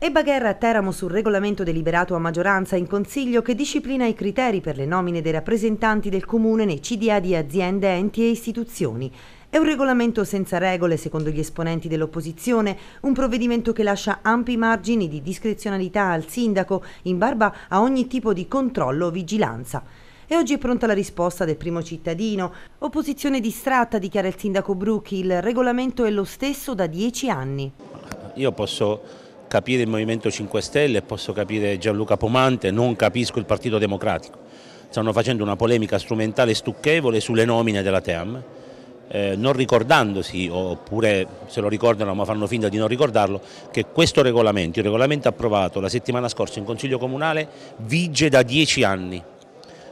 E Bagherra a Teramo sul regolamento deliberato a maggioranza in Consiglio che disciplina i criteri per le nomine dei rappresentanti del Comune nei CDA di aziende, enti e istituzioni. È un regolamento senza regole, secondo gli esponenti dell'opposizione, un provvedimento che lascia ampi margini di discrezionalità al sindaco in barba a ogni tipo di controllo o vigilanza. E oggi è pronta la risposta del primo cittadino. Opposizione distratta, dichiara il sindaco Brucchi, il regolamento è lo stesso da dieci anni. Io posso capire il Movimento 5 Stelle, posso capire Gianluca Pomante, non capisco il Partito Democratico. Stanno facendo una polemica strumentale stucchevole sulle nomine della TEAM, eh, non ricordandosi, oppure se lo ricordano ma fanno finta di non ricordarlo, che questo regolamento, il regolamento approvato la settimana scorsa in Consiglio Comunale, vige da dieci anni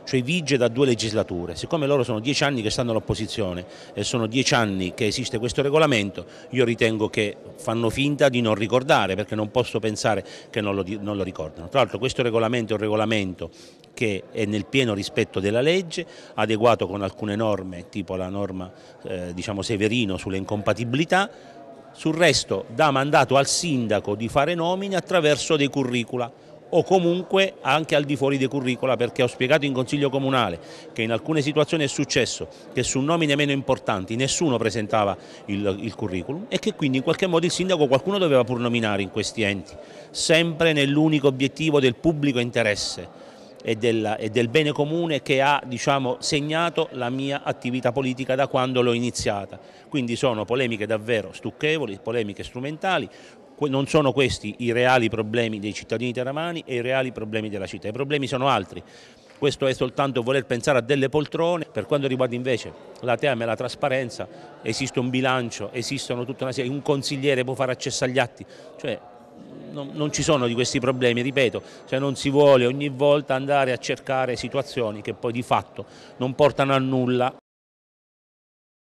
cioè vige da due legislature. Siccome loro sono dieci anni che stanno all'opposizione e sono dieci anni che esiste questo regolamento, io ritengo che fanno finta di non ricordare perché non posso pensare che non lo, non lo ricordano. Tra l'altro questo regolamento è un regolamento che è nel pieno rispetto della legge, adeguato con alcune norme, tipo la norma eh, diciamo Severino sulle incompatibilità, sul resto dà mandato al sindaco di fare nomine attraverso dei curricula o comunque anche al di fuori dei curricula perché ho spiegato in consiglio comunale che in alcune situazioni è successo che su nomine meno importanti nessuno presentava il, il, curriculum e che quindi in qualche modo il sindaco qualcuno doveva pur nominare in questi enti, sempre nell'unico obiettivo del pubblico interesse e del, e del bene comune che ha diciamo, segnato la mia attività politica da quando l'ho iniziata. Quindi sono polemiche davvero stucchevoli, polemiche strumentali, non sono questi i reali problemi dei cittadini teramani e i reali problemi della città, i problemi sono altri. Questo è soltanto voler pensare a delle poltrone. Per quanto riguarda invece la tema e la trasparenza, esiste un bilancio, esistono tutta una serie, un consigliere può fare accesso agli atti, cioè non, non ci sono di questi problemi, ripeto, cioè non si vuole ogni volta andare a cercare situazioni che poi di fatto non portano a nulla.